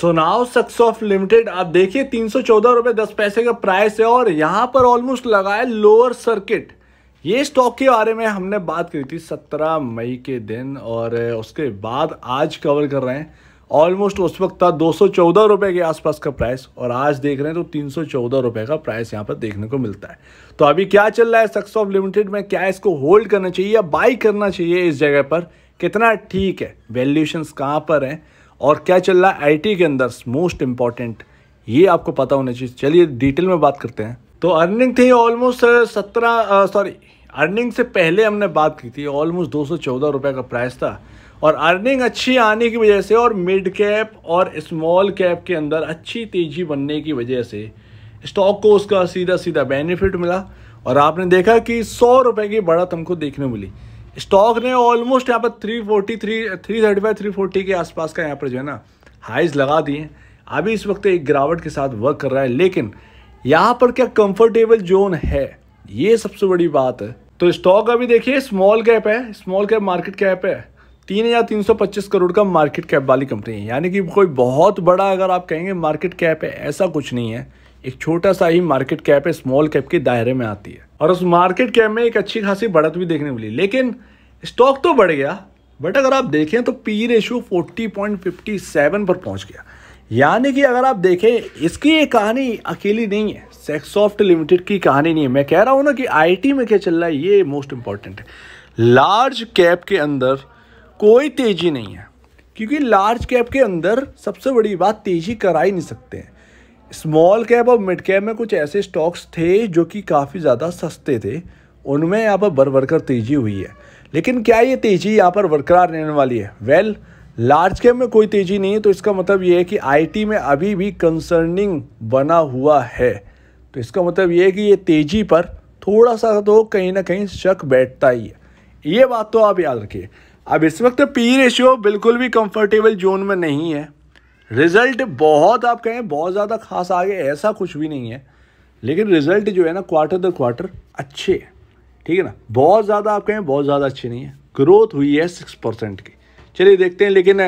सोनाओ sucks of limited आप देखिए तीन सौ चौदह रुपये दस पैसे का प्राइस है और यहाँ पर ऑलमोस्ट लगा है लोअर सर्किट ये स्टॉक के बारे में हमने बात करी थी सत्रह मई के दिन और उसके बाद आज कवर कर रहे हैं ऑलमोस्ट उस वक्त था दो सौ चौदह रुपये के आसपास का प्राइस और आज देख रहे हैं तो तीन सौ चौदह रुपये का प्राइस यहाँ पर देखने को मिलता है तो अभी क्या चल रहा है सक्स ऑफ लिमिटेड में क्या इसको होल्ड करना चाहिए या बाई करना चाहिए इस जगह पर कितना ठीक है वैल्यूशंस कहाँ पर हैं और क्या चल रहा है आईटी के अंदर मोस्ट इम्पॉर्टेंट ये आपको पता होना चाहिए चलिए डिटेल में बात करते हैं तो अर्निंग थी ऑलमोस्ट uh, सत्रह सॉरी uh, अर्निंग से पहले हमने बात की थी ऑलमोस्ट दो सौ चौदह रुपये का प्राइस था और अर्निंग अच्छी आने की वजह से और मिड कैप और स्मॉल कैप के अंदर अच्छी तेज़ी बनने की वजह से स्टॉक को उसका सीधा सीधा बेनिफिट मिला और आपने देखा कि सौ रुपये की बढ़त हमको देखने मिली स्टॉक ने ऑलमोस्ट यहाँ पर three forty three three thirty five three forty के आसपास का यहाँ पर जो है ना हाइज लगा दिए अभी इस वक्त एक गिरावट के साथ वर्क कर रहा है लेकिन यहाँ पर क्या कंफर्टेबल जोन है ये सबसे बड़ी बात है तो स्टॉक अभी देखिए स्मॉल कैप है स्मॉल कैप मार्केट कैप है तीन हज़ार तीन सौ पच्चीस करोड़ का मार्केट कैप वाली कंपनी है यानी कि कोई बहुत बड़ा अगर आप कहेंगे मार्केट कैप है ऐसा कुछ नहीं है एक छोटा सा ही मार्केट कैप है स्मॉल कैप के दायरे में आती है और उस मार्केट कैप में एक अच्छी खासी बढ़त भी देखने मिली लेकिन स्टॉक तो बढ़ गया बट अगर आप देखें तो पी रेशो 40.57 पर पहुंच गया यानी कि अगर आप देखें इसकी ये कहानी अकेली नहीं है सेक्सॉफ्ट लिमिटेड की कहानी नहीं है मैं कह रहा हूँ ना कि आई में क्या चल रहा है ये मोस्ट इम्पॉर्टेंट है लार्ज कैप के अंदर कोई तेज़ी नहीं है क्योंकि लार्ज कैप के अंदर सबसे बड़ी बात तेज़ी करा ही नहीं सकते हैं स्मॉल कैप और मिड कैप में कुछ ऐसे स्टॉक्स थे जो कि काफ़ी ज़्यादा सस्ते थे उनमें यहाँ पर बर वर्कर तेज़ी हुई है लेकिन क्या ये तेज़ी यहाँ पर बरकरार रहने वाली है वेल well, लार्ज कैप में कोई तेज़ी नहीं है तो इसका मतलब ये है कि आईटी में अभी भी कंसर्निंग बना हुआ है तो इसका मतलब ये है कि ये तेज़ी पर थोड़ा सा तो कहीं ना कहीं शक बैठता ही है ये बात तो आप याद रखिए अब इस वक्त पी रेशियो बिल्कुल भी कंफर्टेबल जोन में नहीं है रिजल्ट बहुत आप कहें बहुत ज़्यादा खास आ गया ऐसा कुछ भी नहीं है लेकिन रिजल्ट जो है ना क्वार्टर द क्वार्टर अच्छे है ठीक है ना बहुत ज़्यादा आप कहें बहुत ज़्यादा अच्छे नहीं है ग्रोथ हुई है सिक्स परसेंट की चलिए देखते हैं लेकिन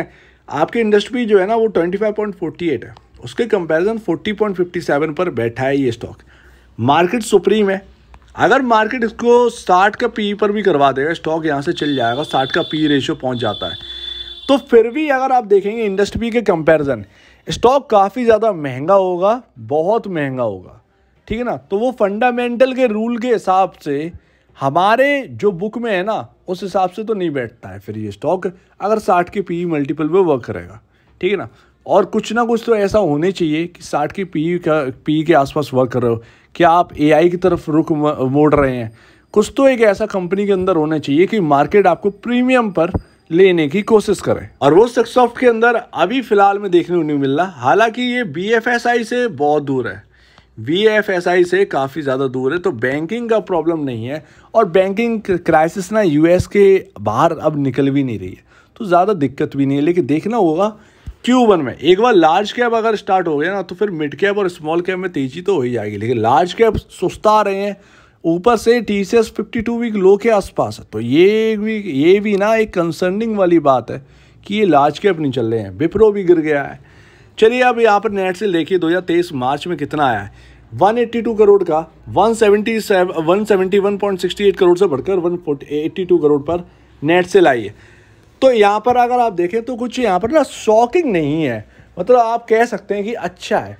आपकी इंडस्ट्री जो है ना वो twenty five point forty eight है उसके comparison forty point fifty seven पर बैठा है ये स्टॉक मार्केट सुप्रीम है अगर मार्केट इसको साठ का पी पर भी करवा देगा स्टॉक यहाँ से चल जाएगा साठ का पी रेशियो पहुँच जाता है तो फिर भी अगर आप देखेंगे इंडस्ट्री के कंपैरिजन स्टॉक काफ़ी ज़्यादा महंगा होगा बहुत महंगा होगा ठीक है ना तो वो फंडामेंटल के रूल के हिसाब से हमारे जो बुक में है ना उस हिसाब से तो नहीं बैठता है फिर ये स्टॉक अगर साठ के पी मल्टीपल पर वर्क करेगा ठीक है ना और कुछ ना कुछ तो ऐसा होने चाहिए कि साठ के पी e का पी e के आसपास वर्क कर रहे हो क्या आप एआई की तरफ रुख मोड़ रहे हैं कुछ तो एक ऐसा कंपनी के अंदर होना चाहिए कि मार्केट आपको प्रीमियम पर लेने की कोशिश करें और वो सेक्सॉफ्ट के अंदर अभी फिलहाल में देखने को नहीं मिल रहा हालांकि ये बी से बहुत दूर है बी से काफ़ी ज़्यादा दूर है तो बैंकिंग का प्रॉब्लम नहीं है और बैंकिंग क्राइसिस ना यूएस के बाहर अब निकल भी नहीं रही है तो ज़्यादा दिक्कत भी नहीं है लेकिन देखना होगा क्यू वन में एक बार लार्ज कैप अगर स्टार्ट हो गया ना तो फिर मिड कैप और स्मॉल कैप में तेज़ी तो हो ही जाएगी लेकिन लार्ज कैप सुस्ता रहे हैं ऊपर से T C S fifty two week low के आसपास है तो ये भी ये भी ना एक कंसर्निंग वाली बात है कि ये लार्ज कैप नहीं चल रहे हैं विप्रो भी गिर गया है चलिए अब यहाँ पर नेट से देखिए 2023 मार्च में कितना आया है 182 करोड़ का 177 171.68 करोड़ से बढ़कर 182 करोड़ पर नेट से लाई है तो यहाँ पर अगर आप देखें तो कुछ यहाँ पर ना शॉकिंग नहीं है मतलब आप कह सकते हैं कि अच्छा है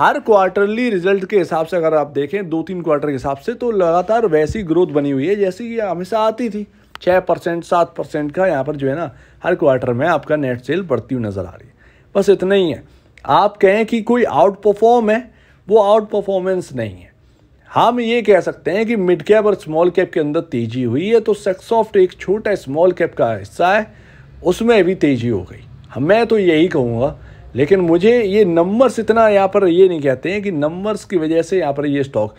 हर क्वार्टरली रिजल्ट के हिसाब से अगर आप देखें दो तीन क्वार्टर के हिसाब से तो लगातार वैसी ग्रोथ बनी हुई है जैसी कि हमेशा आती थी छः परसेंट सात परसेंट का यहाँ पर जो है ना हर क्वार्टर में आपका नेट सेल बढ़ती हुई नज़र आ रही है बस इतना ही है आप कहें कि कोई आउट परफॉर्म है वो आउट परफॉर्मेंस नहीं है हम ये कह सकते हैं कि मिड कैप और स्मॉल कैप के अंदर तेज़ी हुई है तो सेक्सॉफ्ट एक छोटा स्मॉल कैप का हिस्सा है उसमें भी तेज़ी हो गई मैं तो यही कहूँगा लेकिन मुझे ये नंबर्स इतना यहाँ पर ये नहीं कहते हैं कि नंबर्स की वजह से यहाँ पर ये स्टॉक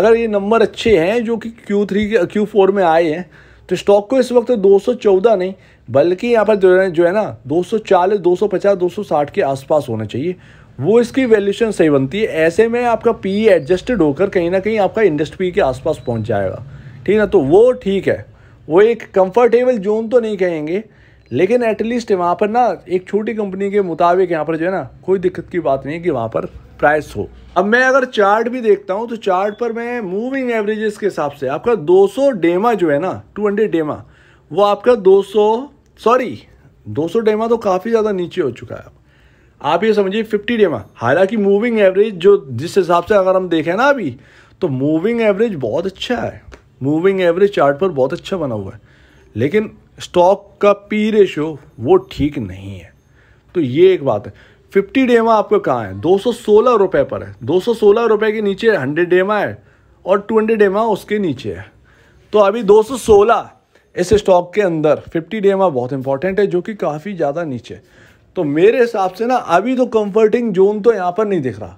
अगर ये नंबर अच्छे हैं जो कि क्यू थ्री के क्यू फोर में आए हैं तो स्टॉक को इस वक्त 214 नहीं बल्कि यहाँ पर जो है जो है ना 240, 250, 260 के आसपास होना चाहिए वो इसकी वैल्यूशन सही बनती है ऐसे में आपका पी एडजस्टेड e होकर कहीं ना कहीं आपका इंडस्ट्री के आसपास पहुँच जाएगा ठीक है ना तो वो ठीक है वो एक कंफर्टेबल जोन तो नहीं कहेंगे लेकिन एटलीस्ट वहाँ पर ना एक छोटी कंपनी के मुताबिक यहाँ पर जो है ना कोई दिक्कत की बात नहीं है कि वहाँ पर प्राइस हो अब मैं अगर चार्ट भी देखता हूँ तो चार्ट पर मैं मूविंग एवरेजेस के हिसाब से आपका 200 डेमा जो है ना 200 डेमा वो आपका 200 सॉरी 200 डेमा तो काफ़ी ज़्यादा नीचे हो चुका है अब आप ये समझिए 50 डेमा हालांकि मूविंग एवरेज जो जिस हिसाब से अगर हम देखें ना अभी तो मूविंग एवरेज बहुत अच्छा है मूविंग एवरेज चार्ट पर बहुत अच्छा बना हुआ है लेकिन स्टॉक का पी रेशो वो ठीक नहीं है तो ये एक बात है फिफ्टी डेमा आपको कहाँ है दो सौ सोलह रुपये पर है दो सौ सोलह रुपये के नीचे हंड्रेड डेमा है और टू हंड्रेड डेमा उसके नीचे है तो अभी दो सौ सोलह इस स्टॉक के अंदर फिफ्टी डेमा बहुत इंपॉर्टेंट है जो कि काफ़ी ज़्यादा नीचे है तो मेरे हिसाब से ना अभी तो कंफर्टिंग जोन तो यहाँ पर नहीं दिख रहा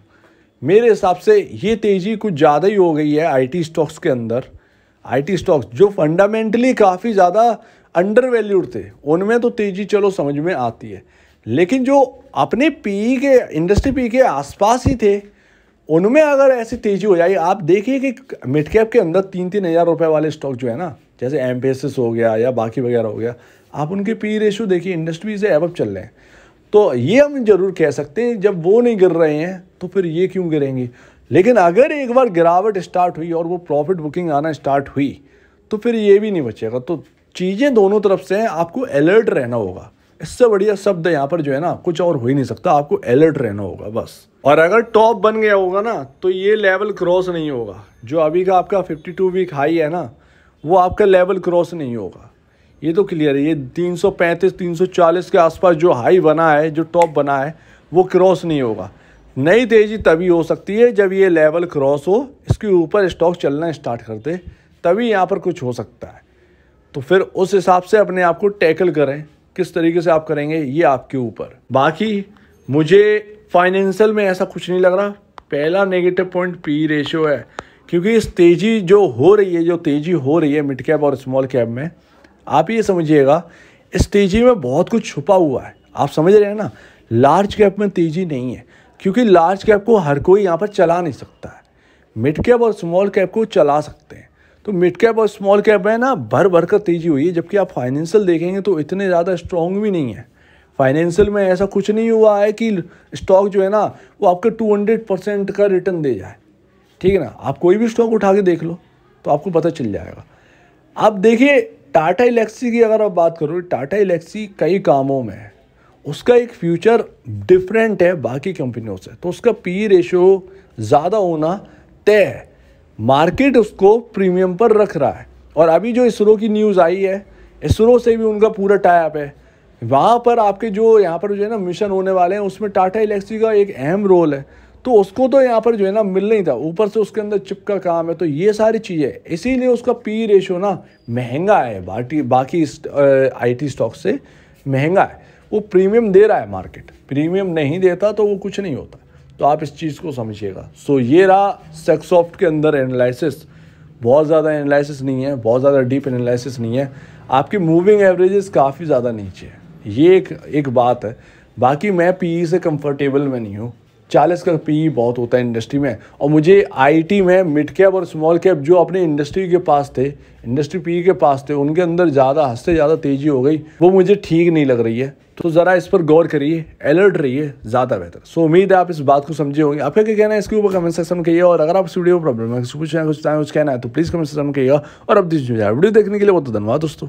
मेरे हिसाब से ये तेज़ी कुछ ज़्यादा ही हो गई है आईटी स्टॉक्स के अंदर आईटी स्टॉक्स जो फंडामेंटली काफ़ी ज़्यादा अंडर वैल्यूड थे उनमें तो तेज़ी चलो समझ में आती है लेकिन जो अपने पी e के इंडस्ट्री पी e के आसपास ही थे उनमें अगर ऐसी तेज़ी हो जाए आप देखिए कि मिड कैप के अंदर तीन तीन हज़ार रुपये वाले स्टॉक जो है ना जैसे एम हो गया या बाकी वगैरह हो गया आप उनके पी रेशो e देखिए इंडस्ट्री से एवअप चल रहे हैं तो ये हम ज़रूर कह सकते हैं जब वो नहीं गिर रहे हैं तो फिर ये क्यों गिरेंगे लेकिन अगर एक बार गिरावट स्टार्ट हुई और वो प्रॉफिट बुकिंग आना स्टार्ट हुई तो फिर ये भी नहीं बचेगा तो चीज़ें दोनों तरफ से हैं आपको अलर्ट रहना होगा इससे बढ़िया शब्द यहाँ पर जो है ना कुछ और हो ही नहीं सकता आपको अलर्ट रहना होगा बस और अगर टॉप बन गया होगा ना तो ये लेवल क्रॉस नहीं होगा जो अभी का आपका 52 वीक हाई है ना वो आपका लेवल क्रॉस नहीं होगा ये तो क्लियर है ये 335 340 के आसपास जो हाई बना है जो टॉप बना है वो क्रॉस नहीं होगा नई तेज़ी तभी हो सकती है जब ये लेवल क्रॉस हो इसके ऊपर स्टॉक चलना स्टार्ट कर दे तभी यहाँ पर कुछ हो सकता है तो फिर उस हिसाब से अपने आप को टैकल करें किस तरीके से आप करेंगे ये आपके ऊपर बाकी मुझे फाइनेंशियल में ऐसा कुछ नहीं लग रहा पहला नेगेटिव पॉइंट पी रेशियो है क्योंकि इस तेज़ी जो हो रही है जो तेज़ी हो रही है मिड कैप और स्मॉल कैप में आप ये समझिएगा इस तेज़ी में बहुत कुछ छुपा हुआ है आप समझ रहे हैं ना लार्ज कैप में तेज़ी नहीं है क्योंकि लार्ज कैप को हर कोई यहाँ पर चला नहीं सकता है मिड कैप और स्मॉल कैप को चला सकते हैं तो मिड कैप और स्मॉल कैप में ना भर भर कर तेज़ी हुई है जबकि आप फाइनेंशियल देखेंगे तो इतने ज़्यादा स्ट्रॉन्ग भी नहीं है फाइनेंशियल में ऐसा कुछ नहीं हुआ है कि स्टॉक जो है ना वो आपके टू हंड्रेड परसेंट का रिटर्न दे जाए ठीक है ना आप कोई भी स्टॉक उठा के देख लो तो आपको पता चल जाएगा आप देखिए टाटा इलेक्सी की अगर आप बात करो टाटा इलेक्सी कई कामों में है उसका एक फ्यूचर डिफरेंट है बाकी कंपनियों से तो उसका पी रेशियो ज़्यादा होना तय है मार्केट उसको प्रीमियम पर रख रहा है और अभी जो इसरो की न्यूज़ आई है इसरो से भी उनका पूरा टाइप है वहाँ पर आपके जो यहाँ पर जो है ना मिशन होने वाले हैं उसमें टाटा इलेक्ट्री का एक अहम रोल है तो उसको तो यहाँ पर जो है ना मिल नहीं था ऊपर से उसके अंदर चिप का काम है तो ये सारी चीज़ें इसीलिए उसका पी रेशो ना महंगा है बाकी बाकी आई स्टॉक से महंगा है वो प्रीमियम दे रहा है मार्केट प्रीमियम नहीं देता तो वो कुछ नहीं होता तो आप इस चीज़ को समझिएगा सो ये रहा सेक्सॉफ्ट के अंदर एनालिसिस बहुत ज़्यादा एनालिसिस नहीं है बहुत ज़्यादा डीप एनालिसिस नहीं है आपकी मूविंग एवरेजेस काफ़ी ज़्यादा नीचे है ये एक एक बात है बाकी मैं पी e से कंफर्टेबल में नहीं हूँ चालीस का पी e बहुत होता है इंडस्ट्री में और मुझे आईटी में मिड कैप और स्मॉल कैप जो अपने इंडस्ट्री के पास थे इंडस्ट्री पी e के पास थे उनके अंदर ज़्यादा हद से ज़्यादा तेज़ी हो गई वो मुझे ठीक नहीं लग रही है तो ज़रा इस पर गौर करिए अलर्ट रहिए ज़्यादा बेहतर सो उम्मीद है आप इस बात को समझे होंगे आपका क्या कहना है इसके ऊपर कमेंट सेक्शन में कहिए और अगर आप इस वीडियो में प्रॉब्लम है कुछ ना कुछ कुछ कहना है तो प्लीज़ कमेंट सेक्शन में कहिएगा और अब वीडियो देखने के लिए बहुत धन्यवाद दोस्तों